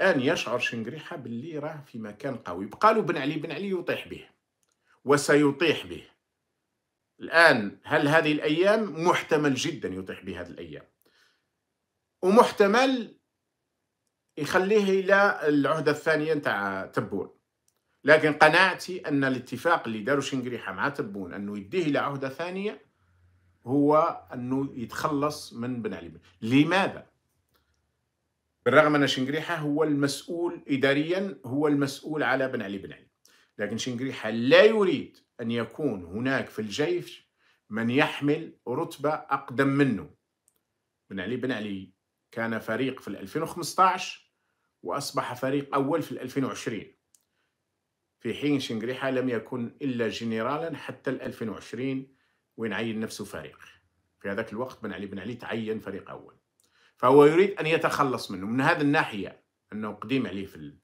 الآن يشعر شنقريحة باللي راه في مكان قوي بقالوا بن علي بن علي يطيح به وسيطيح به الآن هل هذه الأيام محتمل جدا يطيح به هذه الأيام ومحتمل يخليه إلى العهدة الثانية نتاع تبون لكن قناعتي أن الاتفاق اللي داروا شنقريحة مع تبون أنه يديه إلى عهدة ثانية هو أنه يتخلص من بن علي لماذا؟ بالرغم أن شنقريحة هو المسؤول إداريا هو المسؤول على بن علي بن علي لكن شنقريحة لا يريد أن يكون هناك في الجيش من يحمل رتبة أقدم منه بن علي بن علي كان فريق في 2015 وأصبح فريق أول في 2020 في حين شنقريحة لم يكن إلا جنرالا حتى 2020 وين عين نفسه فريق في هذاك الوقت بن علي بن علي تعين فريق أول فهو يريد أن يتخلص منه من هذه الناحية أنه قديم عليه في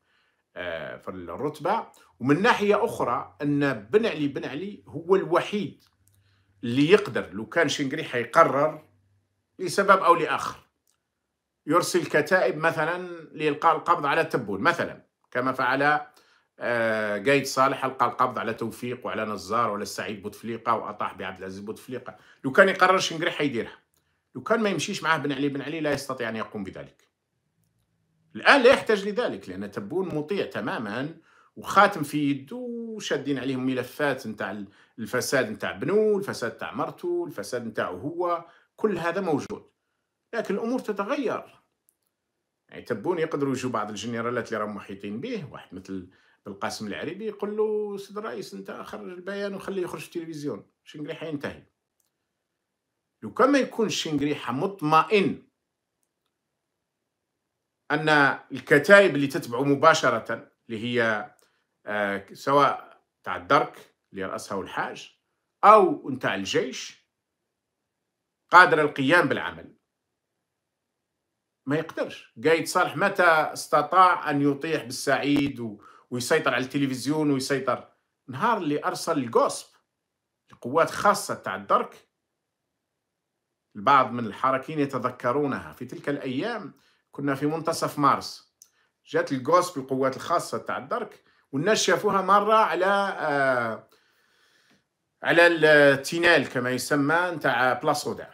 آه، في الرتبة ومن ناحية أخرى أن بن علي بن علي هو الوحيد اللي يقدر لو كان شنقري حيقرر لسبب أو لآخر يرسل كتائب مثلا لإلقاء القبض على تبون مثلا كما فعل آه، قايد صالح ألقى القبض على توفيق وعلى نزار وعلى السعيد بوتفليقة وأطاح بعبد العزيز بوتفليقة لو كان يقرر شنقري حيديرها لو كان ما يمشيش معاه بن علي بن علي لا يستطيع أن يقوم بذلك الآن لا يحتاج لذلك لأن تبون مطيع تماما وخاتم في يده وشادين عليهم ملفات نتاع الفساد نتاع بنو الفساد نتاع مرته الفساد نتاعو هو كل هذا موجود لكن الأمور تتغير يعني تبون يقدروا يجوا بعض الجنرالات اللي راهم محيطين به واحد مثل بالقاسم العريبي يقول له سيد الرئيس انت خرج البيان وخليه يخرج في التلفزيون شنقري حينتهي لو كان ما يكون شنقريحة مطمئن أن الكتائب اللي تتبع مباشرة اللي هي آه، سواء تاع الدرك اللي رأسها الحاج أو نتاع الجيش قادر القيام بالعمل ما يقدرش قايد صالح متى استطاع أن يطيح بالسعيد و... ويسيطر على التلفزيون ويسيطر نهار اللي أرسل الجوسب القوات خاصة تاع الدرك البعض من الحركين يتذكرونها في تلك الأيام كنا في منتصف مارس جات الجوس بالقوات الخاصة تاع الدرك والناس شافوها مرة على آه على التينال كما يسمى نتاع بلاصودا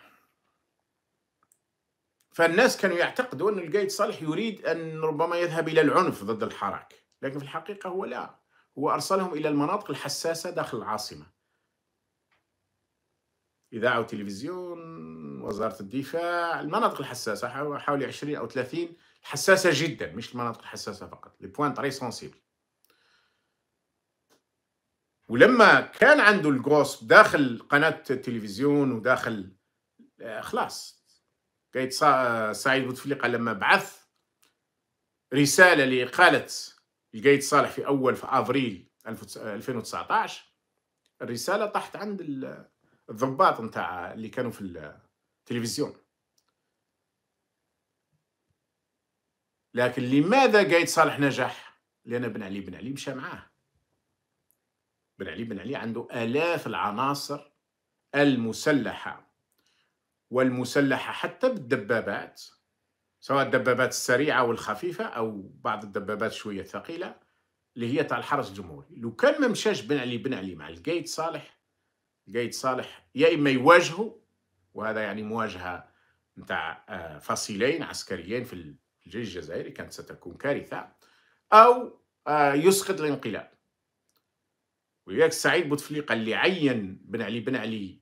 فالناس كانوا يعتقدوا أن القايد صالح يريد أن ربما يذهب إلى العنف ضد الحراك لكن في الحقيقة هو لا هو أرسلهم إلى المناطق الحساسة داخل العاصمة إذاعة وتلفزيون وزاره الدفاع المناطق الحساسه حوالي 20 او 30 حساسه جدا مش المناطق الحساسه فقط لي بوان تري سونسيبل ولما كان عنده الجوس داخل قناه التلفزيون وداخل آه، خلاص قايد سعيد بوتفليقه لما بعث رساله لقاله القايد صالح في اول في افريل 2019 الرساله طاحت عند الضباط نتاع اللي كانوا في تلفزيون لكن لماذا قايد صالح نجح لان بن علي بن علي مشى معاه بن علي بن علي عنده الاف العناصر المسلحه والمسلحه حتى بالدبابات سواء الدبابات السريعه والخفيفه او بعض الدبابات شويه ثقيله اللي هي تاع الحرس الجمهوري لو كان ما مشاش بن علي بن علي مع القايد صالح القايد صالح يا اما يواجهه وهذا يعني مواجهة متاع آه، فصيلين عسكريين في الجيش الجزائري كانت ستكون كارثة أو آه، يسقط الانقلاب ولذلك سعيد بوتفليقة اللي عين بن علي بن علي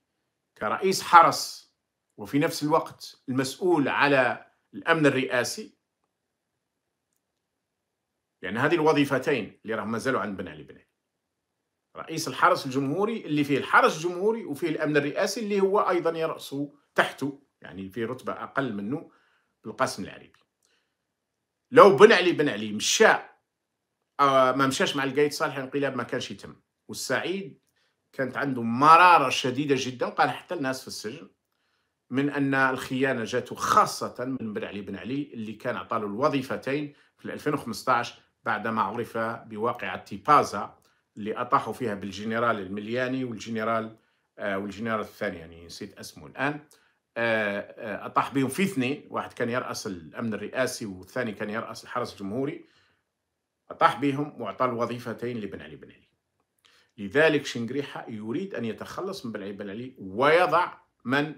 كرئيس حرس وفي نفس الوقت المسؤول على الأمن الرئاسي لأن يعني هذه الوظيفتين اللي راهم مازالوا عند بن علي بن علي رئيس الحرس الجمهوري اللي فيه الحرس الجمهوري وفيه الامن الرئاسي اللي هو ايضا يراس تحته يعني في رتبه اقل منه بالقاسم العريبي لو بن علي بن علي مشى آه، ما مشاش مع القايد صالح الانقلاب ما كانش يتم والسعيد كانت عنده مراره شديده جدا قال حتى الناس في السجن من ان الخيانه جاته خاصه من بن علي بن علي اللي كان عطاله الوظيفتين في 2015 بعدما عرف بواقعه تيبازا اللي أطاحوا فيها بالجنرال الملياني والجنرال آه، والجنرال الثاني يعني نسيت اسمه الآن آه، آه، أطاح بهم في اثنين واحد كان يرأس الأمن الرئاسي والثاني كان يرأس الحرس الجمهوري أطاح بهم وأعطى الوظيفتين لبن علي بن علي لذلك شنقريحة يريد أن يتخلص من بن علي بن علي ويضع من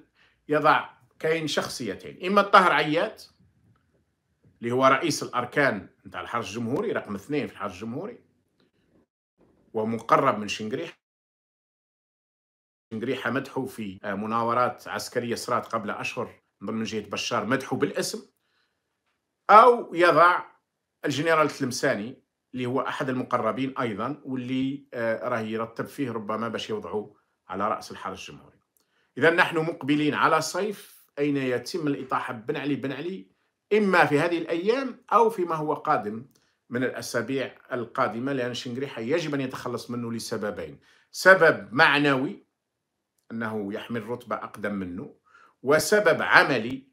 يضع كاين شخصيتين إما الطاهر عيات اللي هو رئيس الأركان نتاع الحرس الجمهوري رقم اثنين في الحرس الجمهوري ومقرب من شنقريحة شنقريحة مدحوا في آه، مناورات عسكرية صارت قبل أشهر من جهة بشار مدحوا بالاسم أو يضع الجنرال تلمساني اللي هو أحد المقربين أيضا واللي آه، راه يرتب فيه ربما باش يوضعوا على رأس الحرس الجمهوري إذا نحن مقبلين على صيف أين يتم الإطاحة بن علي بن علي إما في هذه الأيام أو فيما هو قادم من الأسابيع القادمة لأن شنقريحة يجب أن يتخلص منه لسببين سبب معنوي أنه يحمل رتبة أقدم منه وسبب عملي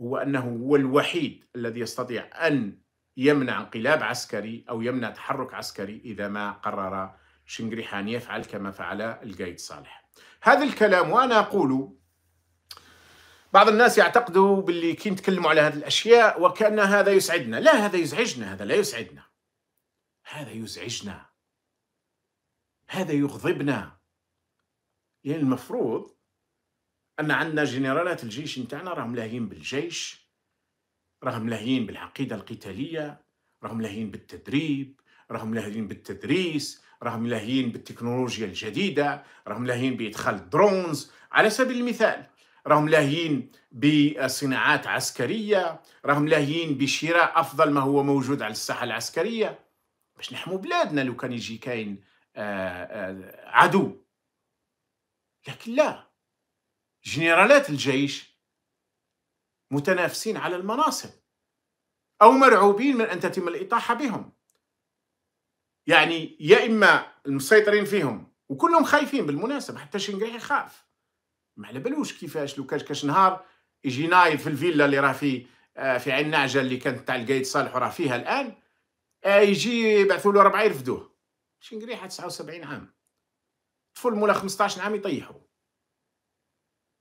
هو أنه هو الوحيد الذي يستطيع أن يمنع انقلاب عسكري أو يمنع تحرك عسكري إذا ما قرر شنقريحة أن يفعل كما فعل القايد صالح هذا الكلام وأنا أقول بعض الناس يعتقدوا باللي كي نتكلموا على هذه الاشياء وكان هذا يسعدنا لا هذا يزعجنا هذا لا يسعدنا هذا يزعجنا هذا يغضبنا يعني المفروض ان عندنا جنرالات الجيش نتاعنا راهم لاهيين بالجيش راهم لاهيين بالعقيده القتاليه راهم لاهيين بالتدريب راهم لاهيين بالتدريس راهم لاهيين بالتكنولوجيا الجديده راهم لاهيين بادخال الدرونز على سبيل المثال راهم لاهيين بصناعات عسكريه راهم لاهيين بشراء افضل ما هو موجود على الساحه العسكريه باش نحموا بلادنا لو كان يجي كاين آه، آه، عدو لكن لا جنرالات الجيش متنافسين على المناصب او مرعوبين من ان تتم الاطاحه بهم يعني يا اما المسيطرين فيهم وكلهم خايفين بالمناسبه حتى شنقريح يخاف ما على بالوش كيفاش لو كاش كاش نهار يجي نايض في الفيلا اللي راه في آه، في عين نعجه اللي كانت تاع القايد صالح وراه فيها الان آه، يجي يبعثوا له ربعه يرفدوه شنقريحه 79 عام طفل مولا 15 عام يطيحوا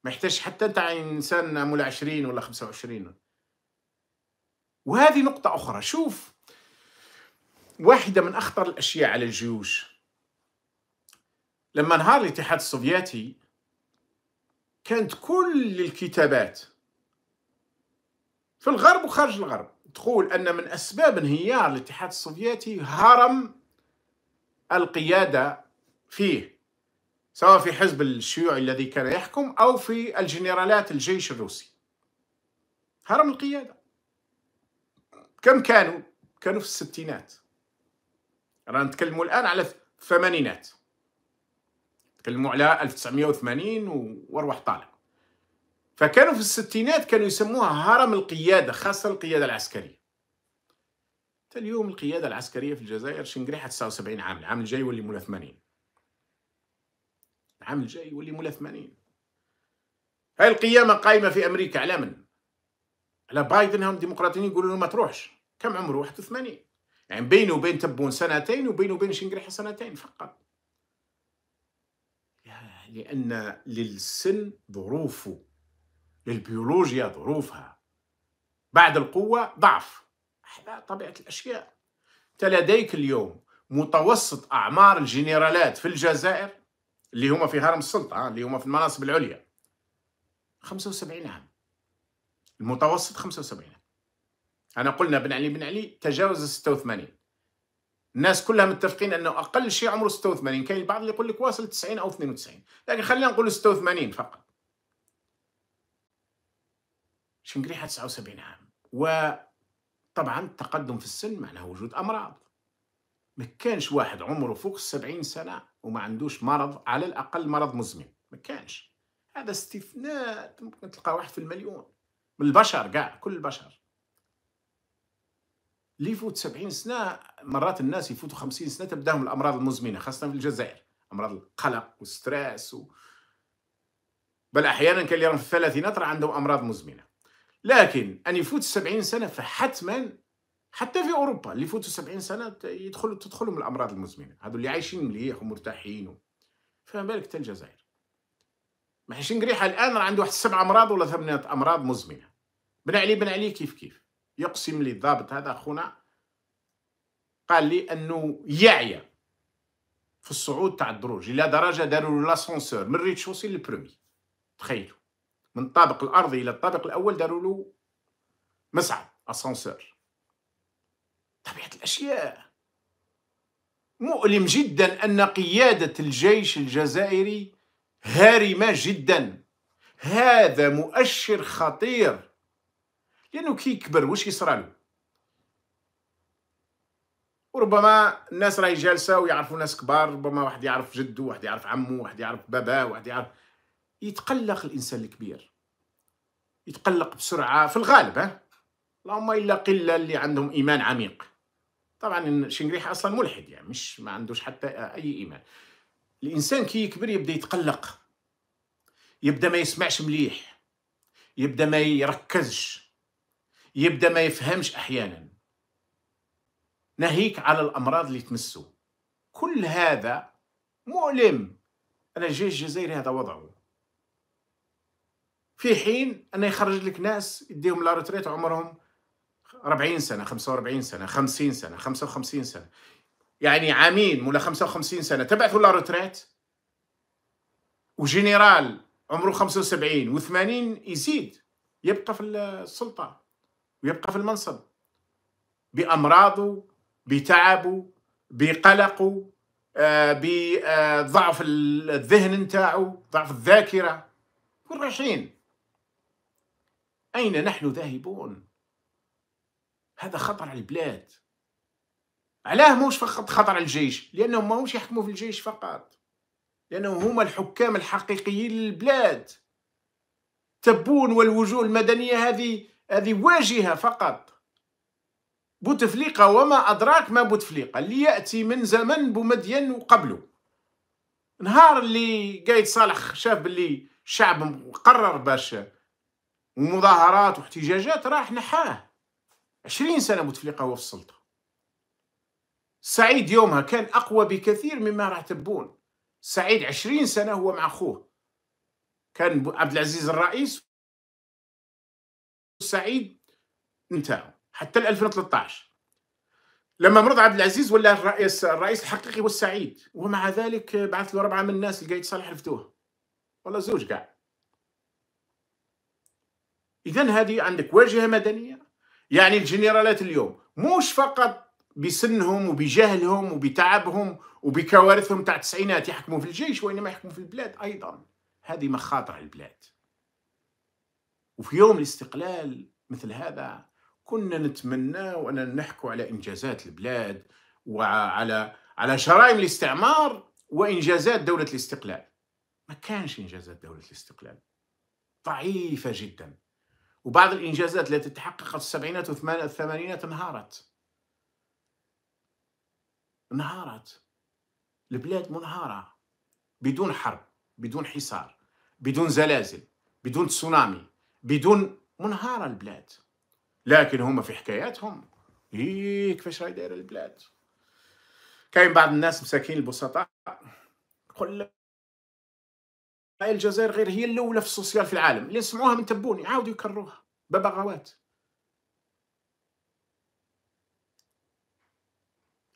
ما يحتاجش حتى نتاع انسان مولا 20 ولا 25 وهذه نقطة أخرى شوف واحدة من أخطر الأشياء على الجيوش لما انهار الاتحاد السوفيتي كانت كل الكتابات في الغرب وخارج الغرب تقول أن من أسباب انهيار الاتحاد السوفيتي هرم القيادة فيه سواء في حزب الشيوعي الذي كان يحكم أو في الجنرالات الجيش الروسي هرم القيادة كم كانوا؟ كانوا في الستينات رانا نتكلموا الآن على الثمانينات كلموا على 1980 وارواح طالع فكانوا في الستينات كانوا يسموها هرم القياده خاصه القياده العسكريه اليوم القياده العسكريه في الجزائر شنقريحه 79 عام العام الجاي يولي مولا 80 العام الجاي يولي مولا 80 هاي القيامه قائمه في امريكا على من؟ على بايدن هم ديمقراطيين يقولوا له ما تروحش كم عمره 81 يعني بينه وبين تبون سنتين وبينه وبين شنقريحه سنتين فقط لأن للسن ظروفه للبيولوجيا ظروفها بعد القوة ضعف هذا طبيعة الأشياء أنت لديك اليوم متوسط أعمار الجنرالات في الجزائر اللي هما في هرم السلطة اللي هما في المناصب العليا 75 عام المتوسط 75 عام أنا قلنا بن علي بن علي تجاوز 86 الناس كلها متفقين انه اقل شيء عمره 86 كاين البعض اللي يقول لك واصل 90 او 92 لكن خلينا نقول 86 فقط شنقريحه 79 عام وطبعا التقدم في السن معناه وجود امراض ما كانش واحد عمره فوق 70 سنه وما عندوش مرض على الاقل مرض مزمن ما كانش هذا استثناء ممكن تلقى واحد في المليون من البشر كاع كل البشر اللي يفوت 70 سنه مرات الناس يفوتوا 50 سنه تبداهم الامراض المزمنه خاصه في الجزائر امراض القلق والستريس و... بل احيانا كان اللي راهم في الثلاثينات راه عندهم امراض مزمنه لكن ان يفوت 70 سنه فحتما حتى في اوروبا اللي يفوتوا 70 سنه يدخلوا تدخلهم الامراض المزمنه هذو اللي عايشين مليح ومرتاحين و... فما بالك حتى الجزائر ما عايشين قريحه الان راه عنده واحد سبع امراض ولا ثمانيه امراض مزمنه بن علي بن علي كيف كيف يقسم لي الضابط هذا اخونا قال لي انه يعيا في الصعود تاع الدروج الى درجه داروا لاسونسور من شوسي للبرومي تخيلوا من الطابق الارضي الى الطابق الاول داروا له مصعد اسانسور طبيعه الاشياء مؤلم جدا ان قياده الجيش الجزائري هارمه جدا هذا مؤشر خطير لانه كي يكبر واش كيصرى له وربما الناس راهي جالسه ويعرفوا ناس كبار ربما واحد يعرف جدو واحد يعرف عمو واحد يعرف باباه واحد يعرف يتقلق الانسان الكبير يتقلق بسرعه في الغالب اللهم الا قله اللي عندهم ايمان عميق طبعا شنقريح اصلا ملحد يعني مش ما عندوش حتى اي ايمان الانسان كي يكبر يبدا يتقلق يبدا ما يسمعش مليح يبدا ما يركزش يبدا ما يفهمش احيانا ناهيك على الامراض اللي تمسه كل هذا مؤلم انا الجيش الجزائري هذا وضعه في حين أن يخرج لك ناس يديهم لا عمرهم 40 سنه 45 سنه 50 سنه 55 سنه يعني عامين ولا 55 سنه تبعثوا لا روتريت وجنرال عمره 75 و80 يزيد يبقى في السلطه ويبقى في المنصب بأمراضه بتعبه بقلقه آه، بضعف الذهن نتاعو ضعف الذاكرة كل رايحين أين نحن ذاهبون هذا خطر على البلاد علاه موش فقط خطر على الجيش لأنهم ماهوش يحكموا في الجيش فقط لأنهم هما الحكام الحقيقيين للبلاد تبون والوجوه المدنية هذه هذه واجهة فقط بوتفليقة وما أدراك ما بوتفليقة اللي يأتي من زمن بومدين وقبله نهار اللي قايد صالح شاف باللي الشعب قرر باش ومظاهرات واحتجاجات راح نحاه عشرين سنة بوتفليقة هو في السلطة سعيد يومها كان أقوى بكثير مما راح تبون سعيد عشرين سنة هو مع أخوه كان عبد العزيز الرئيس السعيد انتهوا حتى 2013 لما مرض عبد العزيز ولا الرئيس الرئيس الحقيقي والسعيد ومع ذلك بعث له ربعه من الناس القايد صالح الفتوه والله زوج قاع اذا هذه عندك واجهه مدنيه يعني الجنرالات اليوم مش فقط بسنهم وبجهلهم وبتعبهم وبكوارثهم تاع التسعينات يحكموا في الجيش وانما يحكموا في البلاد ايضا هذه مخاطر البلاد وفي يوم الاستقلال مثل هذا كنا نتمنى وانا نحكوا على إنجازات البلاد وعلى على شرائم الاستعمار وإنجازات دولة الاستقلال ما كانش إنجازات دولة الاستقلال ضعيفة جدا وبعض الإنجازات التي تحققت في السبعينات والثمانينات انهارت انهارت البلاد منهارة بدون حرب بدون حصار بدون زلازل بدون تسونامي بدون منهارة البلاد لكن هما في حكاياتهم هي كيفاش راهي دايره البلاد كاين بعض الناس مساكين البسطاء يقول الجزائر غير هي الاولى في السوسيال في العالم اللي سمعوها من تبون يعاودوا يكروها ببغاوات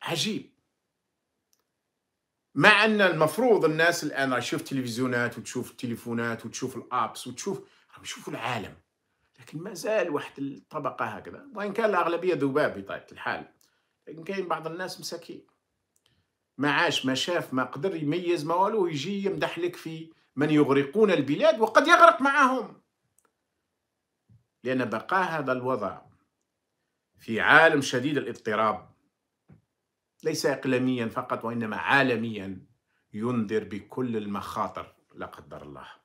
عجيب مع ان المفروض الناس الان تشوف تلفزيونات وتشوف التليفونات وتشوف الابس وتشوف راهم يشوفوا العالم لكن ما زال واحد الطبقه هكذا وان كان الاغلبيه ذباب بطبيعه الحال لكن كاين بعض الناس مساكين ما عاش ما شاف ما قدر يميز ما والو يجي يمدح لك في من يغرقون البلاد وقد يغرق معهم لأن بقاء هذا الوضع في عالم شديد الاضطراب ليس إقليميا فقط وإنما عالميا ينذر بكل المخاطر لا قدر الله